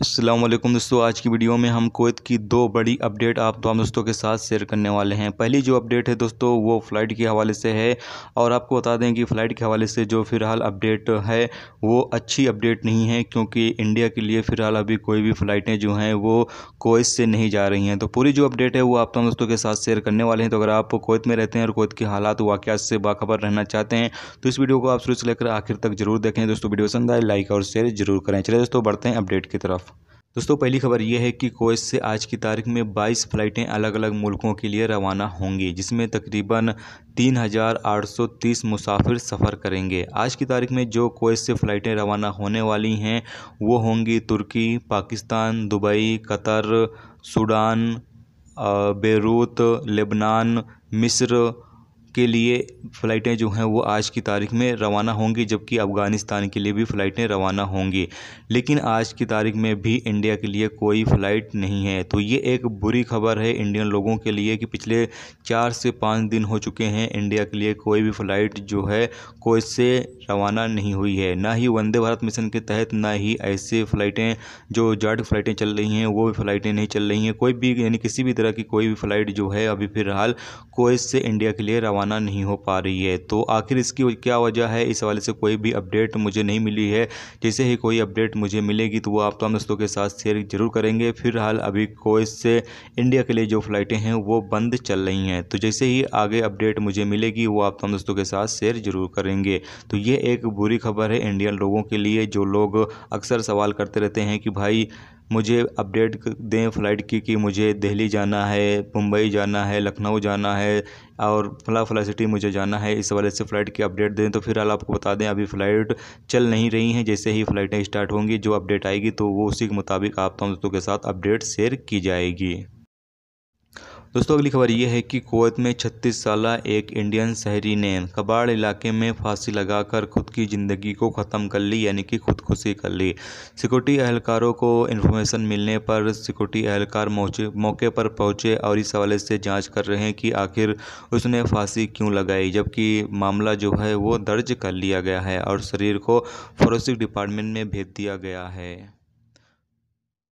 असलम दोस्तों आज की वीडियो में हम कोयत की दो बड़ी अपडेट आप तमाम दोस्तों के साथ शेयर करने वाले हैं पहली जो अपडेट है दोस्तों वो फ़्लाइट के हवाले से है और आपको बता दें कि फ़्लाइट के हवाले से जो फ़िलहाल अपडेट है वो अच्छी अपडेट नहीं है क्योंकि इंडिया के लिए फ़िलहाल अभी कोई भी फ़्लाइटें जो हैं वो कोयत से नहीं जा रही हैं तो पूरी जो अपडेट है वो आप तमाम दोस्तों के साथ शेयर करने वाले हैं तो अगर आप कोयत में रहते हैं और कोयत के हालात वाक़ात से बाखबर रहना चाहते हैं तो इस वीडियो को आप शुरू से लेकर आखिर तक ज़रूर देखें दोस्तों वीडियो पसंद आए लाइक और शेयर जरूर करें चलिए दोस्तों बढ़ते हैं अपडेट की तरफ दोस्तों पहली खबर यह है कि कोच से आज की तारीख में 22 फ्लाइटें अलग अलग मुल्कों के लिए रवाना होंगी जिसमें तकरीबन 3,830 मुसाफिर सफ़र करेंगे आज की तारीख में जो कोवैत से फ़्लाइटें रवाना होने वाली हैं वो होंगी तुर्की Pakistan Dubai Qatar Sudan Beirut Lebanon मिस्र के लिए फ़्लाइटें जो हैं वो आज की तारीख़ में रवाना होंगी जबकि अफ़गानिस्तान के लिए भी फ़्लाइटें रवाना होंगी लेकिन आज की तारीख़ में भी इंडिया के लिए कोई फ़्लाइट नहीं है तो ये एक बुरी खबर है इंडियन लोगों के लिए कि पिछले चार से पाँच दिन हो चुके हैं इंडिया के लिए कोई भी फ़्लाइट जो है कोई से रवाना नहीं हुई है ना ही वंदे भारत मिशन के तहत ना ही ऐसे फ़्लाइटें जो जाट फ़्लाइटें चल रही हैं वो भी फ़्लाइटें नहीं चल रही हैं कोई भी यानी किसी भी तरह की कोई भी फ़्लाइट जो है अभी फ़िलहाल कोई से इंडिया के लिए रवाना रवाना नहीं हो पा रही है तो आखिर इसकी क्या वजह है इस हवाले से कोई भी अपडेट मुझे नहीं मिली है जैसे ही कोई अपडेट मुझे मिलेगी तो वो आप तमाम दोस्तों के साथ शेयर जरूर करेंगे फिलहाल अभी कोई से इंडिया के लिए जो फ़्लाइटें हैं वो बंद चल रही हैं तो जैसे ही आगे अपडेट मुझे मिलेगी वो आप तमाम दोस्तों के साथ शेयर जरूर करेंगे तो ये एक बुरी खबर है इंडियन लोगों के लिए जो लोग अक्सर सवाल करते रहते हैं कि भाई मुझे अपडेट दें फ़्लाइट की कि मुझे दिल्ली जाना है मुंबई जाना है लखनऊ जाना है और फला फला सिटी मुझे जाना है इस वाले से फ़्लाइट की अपडेट दें तो फिलहाल आपको बता दें अभी फ़्लाइट चल नहीं रही हैं जैसे ही फ़्लाइटें स्टार्ट होंगी जो अपडेट आएगी तो वो उसी के मुताबिक आप दोस्तों के साथ अपडेट शेयर की जाएगी दोस्तों अगली खबर ये है कि कुवैत में छत्तीस साल एक इंडियन शहरी ने कबाड़ इलाके में फांसी लगाकर खुद की ज़िंदगी को ख़त्म कर ली यानी कि खुदकुशी कर ली सिक्योरिटी अहलकारों को इन्फॉर्मेशन मिलने पर सिक्योरिटी अहलकार मौके पर पहुंचे और इस हवाले से जांच कर रहे हैं कि आखिर उसने फांसी क्यों लगाई जबकि मामला जो है वो दर्ज कर लिया गया है और शरीर को फॉरेंसिक डिपार्टमेंट में भेज दिया गया है